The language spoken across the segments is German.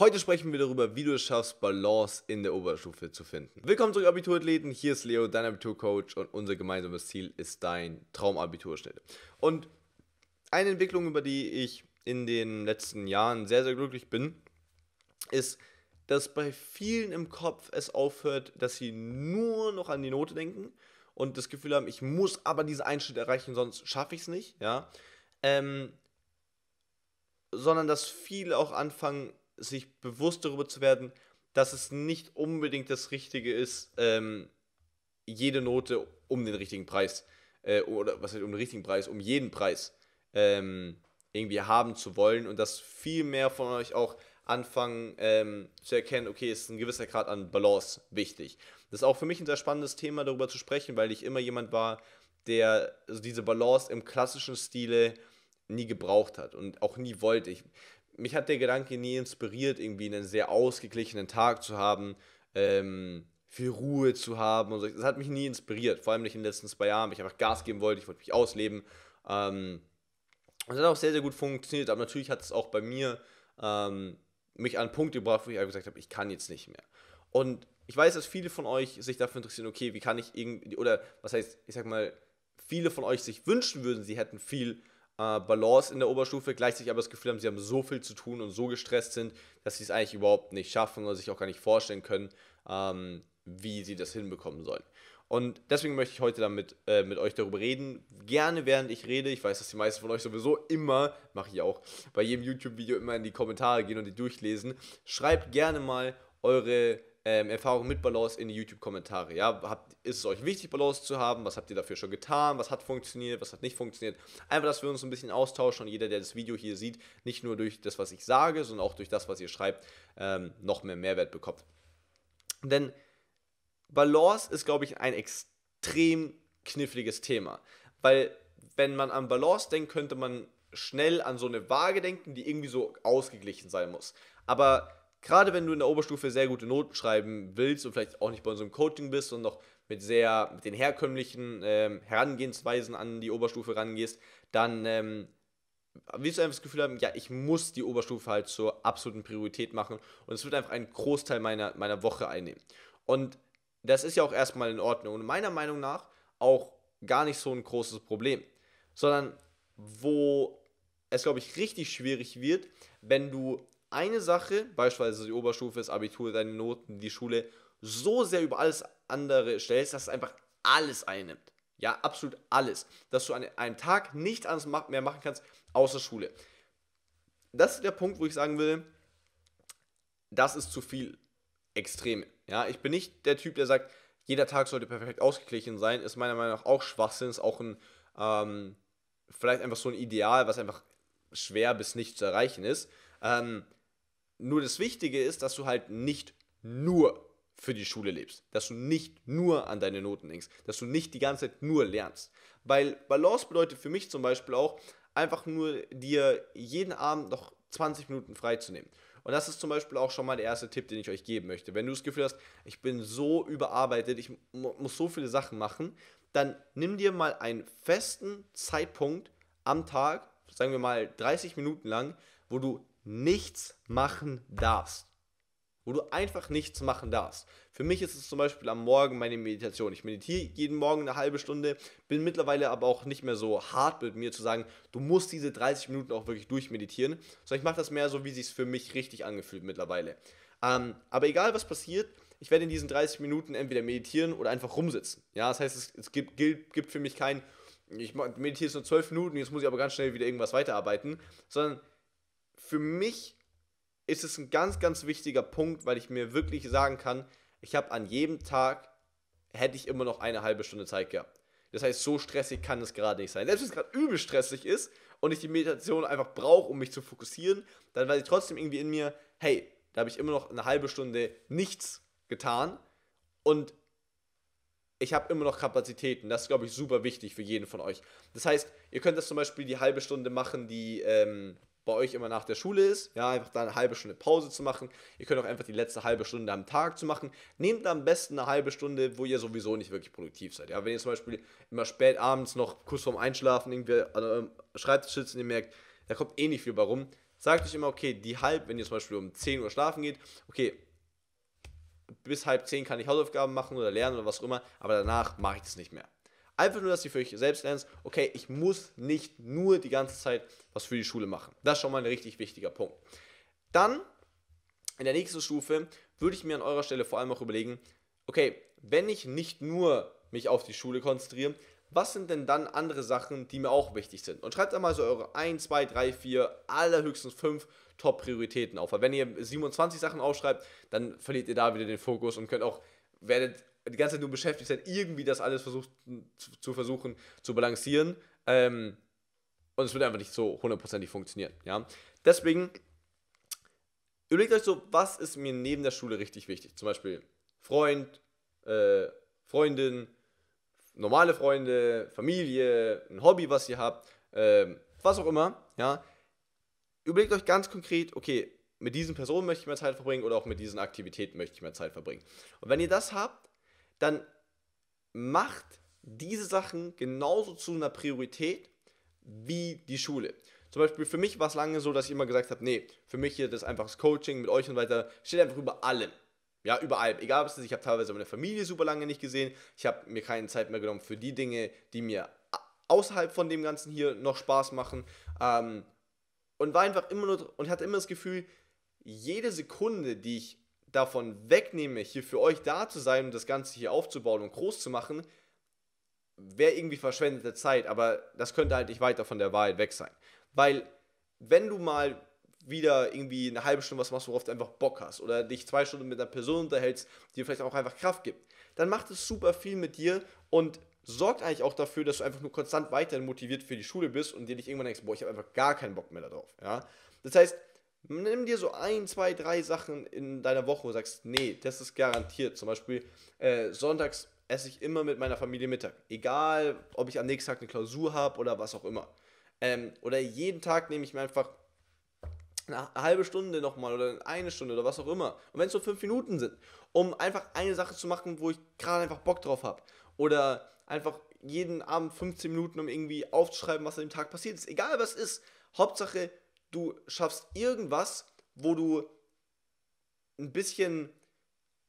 Heute sprechen wir darüber, wie du es schaffst, Balance in der Oberstufe zu finden. Willkommen zurück, Abiturathleten. Hier ist Leo, dein Abiturcoach und unser gemeinsames Ziel ist dein Traumabiturschnitt. Und eine Entwicklung, über die ich in den letzten Jahren sehr, sehr glücklich bin, ist, dass bei vielen im Kopf es aufhört, dass sie nur noch an die Note denken und das Gefühl haben, ich muss aber diesen Einschnitt erreichen, sonst schaffe ich es nicht, ja. Ähm, sondern dass viele auch anfangen, sich bewusst darüber zu werden, dass es nicht unbedingt das Richtige ist, ähm, jede Note um den richtigen Preis, äh, oder was heißt um den richtigen Preis, um jeden Preis ähm, irgendwie haben zu wollen und dass viel mehr von euch auch anfangen ähm, zu erkennen, okay, ist ein gewisser Grad an Balance wichtig. Das ist auch für mich ein sehr spannendes Thema, darüber zu sprechen, weil ich immer jemand war, der diese Balance im klassischen Stile nie gebraucht hat und auch nie wollte. Ich mich hat der Gedanke nie inspiriert, irgendwie einen sehr ausgeglichenen Tag zu haben, ähm, viel Ruhe zu haben und so. Das hat mich nie inspiriert, vor allem nicht in den letzten zwei Jahren, weil ich einfach Gas geben wollte, ich wollte mich ausleben. Ähm, das hat auch sehr, sehr gut funktioniert, aber natürlich hat es auch bei mir ähm, mich an einen Punkt gebracht, wo ich einfach gesagt habe, ich kann jetzt nicht mehr. Und ich weiß, dass viele von euch sich dafür interessieren, okay, wie kann ich irgendwie, oder was heißt, ich sag mal, viele von euch sich wünschen würden, sie hätten viel äh, Balance in der Oberstufe, gleichzeitig aber das Gefühl haben, sie haben so viel zu tun und so gestresst sind, dass sie es eigentlich überhaupt nicht schaffen oder sich auch gar nicht vorstellen können, ähm, wie sie das hinbekommen sollen. Und deswegen möchte ich heute damit äh, mit euch darüber reden. Gerne während ich rede. Ich weiß, dass die meisten von euch sowieso immer, mache ich auch, bei jedem YouTube-Video immer in die Kommentare gehen und die durchlesen. Schreibt gerne mal eure ähm, Erfahrung mit Balance in die YouTube-Kommentare. Ja, ist es euch wichtig, Balance zu haben? Was habt ihr dafür schon getan? Was hat funktioniert? Was hat nicht funktioniert? Einfach, dass wir uns ein bisschen austauschen und jeder, der das Video hier sieht, nicht nur durch das, was ich sage, sondern auch durch das, was ihr schreibt, ähm, noch mehr Mehrwert bekommt. Denn Balance ist, glaube ich, ein extrem kniffliges Thema. Weil, wenn man an Balance denkt, könnte man schnell an so eine Waage denken, die irgendwie so ausgeglichen sein muss. Aber gerade wenn du in der Oberstufe sehr gute Noten schreiben willst und vielleicht auch nicht bei unserem Coaching bist und noch mit sehr mit den herkömmlichen ähm, Herangehensweisen an die Oberstufe rangehst, dann ähm, willst du einfach das Gefühl haben, ja, ich muss die Oberstufe halt zur absoluten Priorität machen und es wird einfach einen Großteil meiner, meiner Woche einnehmen. Und das ist ja auch erstmal in Ordnung und meiner Meinung nach auch gar nicht so ein großes Problem, sondern wo es, glaube ich, richtig schwierig wird, wenn du eine Sache, beispielsweise die Oberstufe, das Abitur, deine Noten, die Schule, so sehr über alles andere stellst, dass es einfach alles einnimmt. Ja, absolut alles. Dass du an einem Tag nichts anderes mehr machen kannst, außer Schule. Das ist der Punkt, wo ich sagen will, das ist zu viel Extreme. Ja, ich bin nicht der Typ, der sagt, jeder Tag sollte perfekt ausgeglichen sein. Ist meiner Meinung nach auch Schwachsinn, ist auch ein, ähm, vielleicht einfach so ein Ideal, was einfach schwer bis nicht zu erreichen ist. Ähm, nur das Wichtige ist, dass du halt nicht nur für die Schule lebst, dass du nicht nur an deine Noten denkst, dass du nicht die ganze Zeit nur lernst. Weil Balance bedeutet für mich zum Beispiel auch, einfach nur dir jeden Abend noch 20 Minuten freizunehmen. Und das ist zum Beispiel auch schon mal der erste Tipp, den ich euch geben möchte. Wenn du das Gefühl hast, ich bin so überarbeitet, ich muss so viele Sachen machen, dann nimm dir mal einen festen Zeitpunkt am Tag, sagen wir mal 30 Minuten lang, wo du nichts machen darfst. Wo du einfach nichts machen darfst. Für mich ist es zum Beispiel am Morgen meine Meditation. Ich meditiere jeden Morgen eine halbe Stunde, bin mittlerweile aber auch nicht mehr so hart mit mir zu sagen, du musst diese 30 Minuten auch wirklich durchmeditieren, sondern ich mache das mehr so, wie es für mich richtig angefühlt mittlerweile. Ähm, aber egal was passiert, ich werde in diesen 30 Minuten entweder meditieren oder einfach rumsitzen. Ja, das heißt, es, es gibt, gilt, gibt für mich kein, ich meditiere jetzt nur 12 Minuten, jetzt muss ich aber ganz schnell wieder irgendwas weiterarbeiten, sondern für mich ist es ein ganz, ganz wichtiger Punkt, weil ich mir wirklich sagen kann, ich habe an jedem Tag, hätte ich immer noch eine halbe Stunde Zeit gehabt. Das heißt, so stressig kann es gerade nicht sein. Selbst wenn es gerade übel stressig ist und ich die Meditation einfach brauche, um mich zu fokussieren, dann weiß ich trotzdem irgendwie in mir, hey, da habe ich immer noch eine halbe Stunde nichts getan und ich habe immer noch Kapazitäten. Das ist, glaube ich, super wichtig für jeden von euch. Das heißt, ihr könnt das zum Beispiel die halbe Stunde machen, die ähm, bei euch immer nach der Schule ist, ja, einfach da eine halbe Stunde Pause zu machen. Ihr könnt auch einfach die letzte halbe Stunde am Tag zu machen. Nehmt am besten eine halbe Stunde, wo ihr sowieso nicht wirklich produktiv seid. Ja, wenn ihr zum Beispiel immer spät abends noch kurz vorm Einschlafen irgendwie an eurem Schreibtisch sitzt und ihr merkt, da kommt eh nicht viel bei rum, sagt euch immer, okay, die halb, wenn ihr zum Beispiel um 10 Uhr schlafen geht, okay, bis halb 10 kann ich Hausaufgaben machen oder lernen oder was auch immer, aber danach mache ich das nicht mehr. Einfach nur, dass du für dich selbst lernst, okay, ich muss nicht nur die ganze Zeit was für die Schule machen. Das ist schon mal ein richtig wichtiger Punkt. Dann, in der nächsten Stufe, würde ich mir an eurer Stelle vor allem auch überlegen, okay, wenn ich nicht nur mich auf die Schule konzentriere, was sind denn dann andere Sachen, die mir auch wichtig sind? Und schreibt einmal so eure 1, 2, 3, 4, allerhöchstens 5 Top-Prioritäten auf. Weil wenn ihr 27 Sachen aufschreibt, dann verliert ihr da wieder den Fokus und könnt auch, werdet die ganze Zeit nur beschäftigt sein, irgendwie das alles versucht zu, zu versuchen zu balancieren. Ähm, und es wird einfach nicht so hundertprozentig funktionieren. Ja? Deswegen überlegt euch so, was ist mir neben der Schule richtig wichtig? Zum Beispiel Freund, äh, Freundin, normale Freunde, Familie, ein Hobby, was ihr habt, äh, was auch immer. Ja? Überlegt euch ganz konkret, okay, mit diesen Personen möchte ich mehr Zeit verbringen oder auch mit diesen Aktivitäten möchte ich mehr Zeit verbringen. Und wenn ihr das habt, dann macht diese Sachen genauso zu einer Priorität wie die Schule. Zum Beispiel für mich war es lange so, dass ich immer gesagt habe, nee, für mich hier das einfaches Coaching mit euch und weiter steht einfach über allem. Ja, überall. Egal was es ist, ich habe teilweise meine Familie super lange nicht gesehen. Ich habe mir keine Zeit mehr genommen für die Dinge, die mir außerhalb von dem Ganzen hier noch Spaß machen. Ähm, und war einfach immer nur und hatte immer das Gefühl, jede Sekunde, die ich davon wegnehme, hier für euch da zu sein und das Ganze hier aufzubauen und groß zu machen, wäre irgendwie verschwendete Zeit, aber das könnte halt nicht weiter von der Wahrheit weg sein. Weil, wenn du mal wieder irgendwie eine halbe Stunde was machst, worauf du einfach Bock hast oder dich zwei Stunden mit einer Person unterhältst, die dir vielleicht auch einfach Kraft gibt, dann macht es super viel mit dir und sorgt eigentlich auch dafür, dass du einfach nur konstant weiterhin motiviert für die Schule bist und dir nicht irgendwann denkst, boah, ich habe einfach gar keinen Bock mehr darauf. Ja? Das heißt, Nimm dir so ein, zwei, drei Sachen in deiner Woche, und sagst, nee, das ist garantiert. Zum Beispiel äh, sonntags esse ich immer mit meiner Familie Mittag. Egal, ob ich am nächsten Tag eine Klausur habe oder was auch immer. Ähm, oder jeden Tag nehme ich mir einfach eine halbe Stunde nochmal oder eine Stunde oder was auch immer. Und wenn es nur fünf Minuten sind, um einfach eine Sache zu machen, wo ich gerade einfach Bock drauf habe. Oder einfach jeden Abend 15 Minuten, um irgendwie aufzuschreiben, was an dem Tag passiert ist. Egal was ist. Hauptsache, du schaffst irgendwas, wo du ein bisschen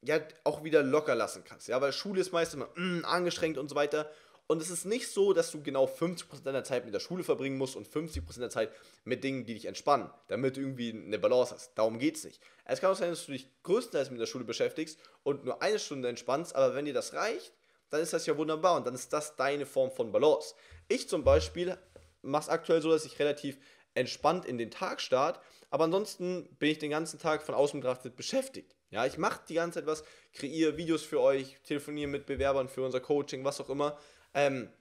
ja auch wieder locker lassen kannst. Ja, weil Schule ist meist immer mm, angestrengt und so weiter. Und es ist nicht so, dass du genau 50% deiner Zeit mit der Schule verbringen musst und 50% der Zeit mit Dingen, die dich entspannen, damit du irgendwie eine Balance hast. Darum geht es nicht. Es kann auch sein, dass du dich größtenteils mit der Schule beschäftigst und nur eine Stunde entspannst, aber wenn dir das reicht, dann ist das ja wunderbar und dann ist das deine Form von Balance. Ich zum Beispiel mache es aktuell so, dass ich relativ entspannt in den Tag start, Aber ansonsten bin ich den ganzen Tag von außen betrachtet beschäftigt. Ja, ich mache die ganze Zeit was, kreiere Videos für euch, telefoniere mit Bewerbern für unser Coaching, was auch immer. Ähm,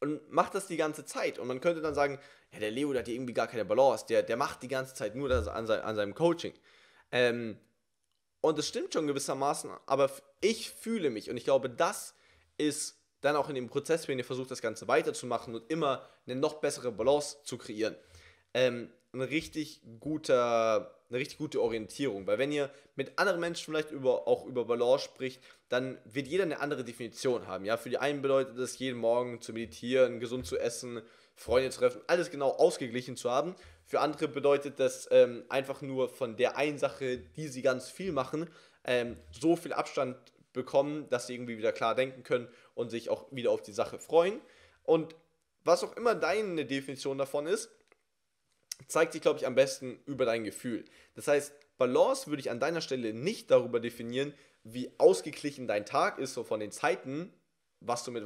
und macht das die ganze Zeit. Und man könnte dann sagen, ja, der Leo, der hat hier irgendwie gar keine Balance, der, der macht die ganze Zeit nur das an, sein, an seinem Coaching. Ähm, und das stimmt schon gewissermaßen, aber ich fühle mich und ich glaube, das ist dann auch in dem Prozess, wenn ihr versucht, das Ganze weiterzumachen und immer eine noch bessere Balance zu kreieren, ähm, ein richtig guter, eine richtig gute Orientierung. Weil wenn ihr mit anderen Menschen vielleicht über, auch über Balance spricht, dann wird jeder eine andere Definition haben. Ja? Für die einen bedeutet es, jeden Morgen zu meditieren, gesund zu essen, Freunde zu treffen, alles genau ausgeglichen zu haben. Für andere bedeutet das ähm, einfach nur von der einen Sache, die sie ganz viel machen, ähm, so viel Abstand bekommen, dass sie irgendwie wieder klar denken können und sich auch wieder auf die Sache freuen. Und was auch immer deine Definition davon ist, zeigt sich, glaube ich, am besten über dein Gefühl. Das heißt, Balance würde ich an deiner Stelle nicht darüber definieren, wie ausgeglichen dein Tag ist, so von den Zeiten, was du mit,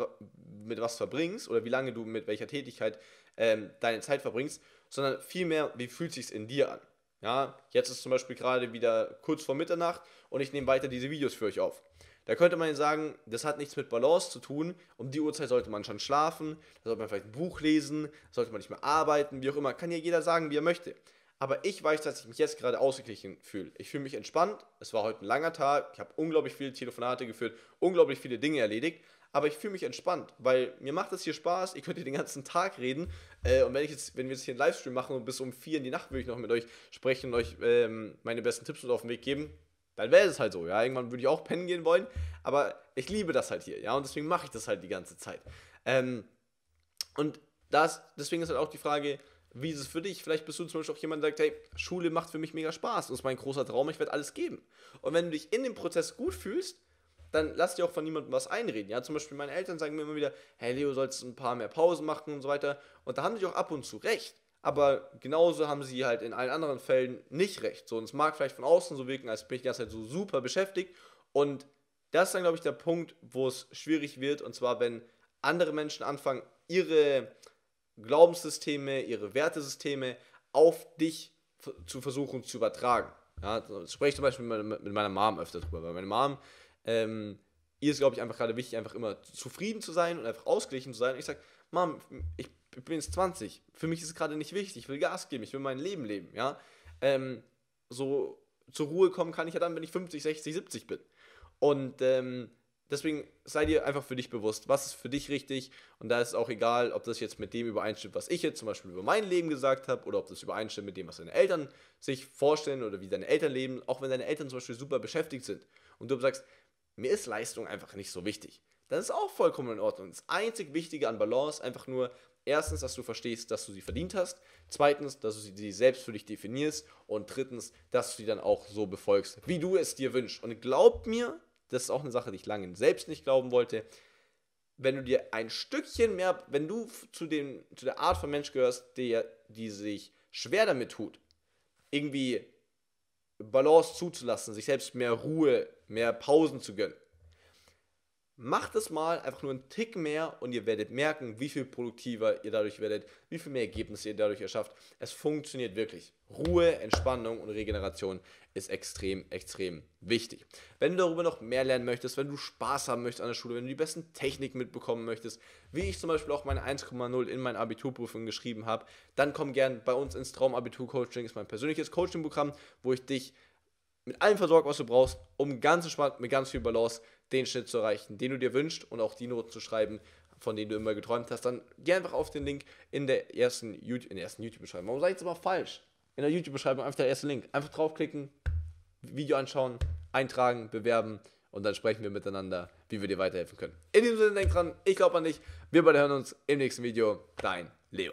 mit was verbringst oder wie lange du mit welcher Tätigkeit ähm, deine Zeit verbringst, sondern vielmehr, wie fühlt sich in dir an. Ja, jetzt ist zum Beispiel gerade wieder kurz vor Mitternacht und ich nehme weiter diese Videos für euch auf. Da könnte man sagen, das hat nichts mit Balance zu tun. Um die Uhrzeit sollte man schon schlafen, da sollte man vielleicht ein Buch lesen, sollte man nicht mehr arbeiten, wie auch immer. Kann ja jeder sagen, wie er möchte. Aber ich weiß, dass ich mich jetzt gerade ausgeglichen fühle. Ich fühle mich entspannt. Es war heute ein langer Tag. Ich habe unglaublich viele Telefonate geführt, unglaublich viele Dinge erledigt. Aber ich fühle mich entspannt, weil mir macht es hier Spaß. Ich könnte den ganzen Tag reden. Äh, und wenn, ich jetzt, wenn wir jetzt hier einen Livestream machen und bis um vier in die Nacht würde ich noch mit euch sprechen und euch ähm, meine besten Tipps mit auf den Weg geben, dann wäre es halt so, ja. Irgendwann würde ich auch pennen gehen wollen, aber ich liebe das halt hier, ja, und deswegen mache ich das halt die ganze Zeit. Ähm, und das, deswegen ist halt auch die Frage, wie ist es für dich? Vielleicht bist du zum Beispiel auch jemand, der sagt, hey, Schule macht für mich mega Spaß, das ist mein großer Traum, ich werde alles geben. Und wenn du dich in dem Prozess gut fühlst, dann lass dir auch von niemandem was einreden. Ja, zum Beispiel meine Eltern sagen mir immer wieder, hey Leo, sollst du ein paar mehr Pausen machen und so weiter. Und da haben sie auch ab und zu recht. Aber genauso haben sie halt in allen anderen Fällen nicht recht. So, und es mag vielleicht von außen so wirken, als bin ich die ganze Zeit so super beschäftigt. Und das ist dann, glaube ich, der Punkt, wo es schwierig wird. Und zwar, wenn andere Menschen anfangen, ihre Glaubenssysteme, ihre Wertesysteme auf dich zu versuchen zu übertragen. Ja, das spreche ich zum Beispiel mit meiner Mom öfter drüber, weil meine Mom, ähm, ihr ist, glaube ich, einfach gerade wichtig, einfach immer zufrieden zu sein und einfach ausgeglichen zu sein. Und ich sage, Mom, ich ich bin jetzt 20, für mich ist es gerade nicht wichtig, ich will Gas geben, ich will mein Leben leben, ja. Ähm, so zur Ruhe kommen kann ich ja dann, wenn ich 50, 60, 70 bin. Und ähm, deswegen sei dir einfach für dich bewusst, was ist für dich richtig. Und da ist es auch egal, ob das jetzt mit dem übereinstimmt, was ich jetzt zum Beispiel über mein Leben gesagt habe, oder ob das übereinstimmt mit dem, was deine Eltern sich vorstellen oder wie deine Eltern leben, auch wenn deine Eltern zum Beispiel super beschäftigt sind und du sagst, mir ist Leistung einfach nicht so wichtig. Das ist auch vollkommen in Ordnung. Das einzig Wichtige an Balance einfach nur, Erstens, dass du verstehst, dass du sie verdient hast. Zweitens, dass du sie selbst für dich definierst. Und drittens, dass du sie dann auch so befolgst, wie du es dir wünschst. Und glaub mir, das ist auch eine Sache, die ich lange selbst nicht glauben wollte. Wenn du dir ein Stückchen mehr, wenn du zu, dem, zu der Art von Mensch gehörst, der, die sich schwer damit tut, irgendwie Balance zuzulassen, sich selbst mehr Ruhe, mehr Pausen zu gönnen, Macht es mal einfach nur einen Tick mehr und ihr werdet merken, wie viel produktiver ihr dadurch werdet, wie viel mehr Ergebnisse ihr dadurch erschafft. Es funktioniert wirklich. Ruhe, Entspannung und Regeneration ist extrem, extrem wichtig. Wenn du darüber noch mehr lernen möchtest, wenn du Spaß haben möchtest an der Schule, wenn du die besten Techniken mitbekommen möchtest, wie ich zum Beispiel auch meine 1,0 in meinen Abiturprüfungen geschrieben habe, dann komm gern bei uns ins Traumabitur-Coaching. ist mein persönliches Coaching-Programm, wo ich dich mit allem versorgt, was du brauchst, um ganz entspannt, mit ganz viel Balance den Schnitt zu erreichen, den du dir wünschst und auch die Noten zu schreiben, von denen du immer geträumt hast. Dann geh einfach auf den Link in der ersten, YouTube, in YouTube-Beschreibung. Warum sage ich jetzt immer falsch? In der YouTube-Beschreibung einfach der erste Link. Einfach draufklicken, Video anschauen, eintragen, bewerben und dann sprechen wir miteinander, wie wir dir weiterhelfen können. In diesem Sinne, denk dran, ich glaube an dich. Wir beide hören uns im nächsten Video. Dein Leo.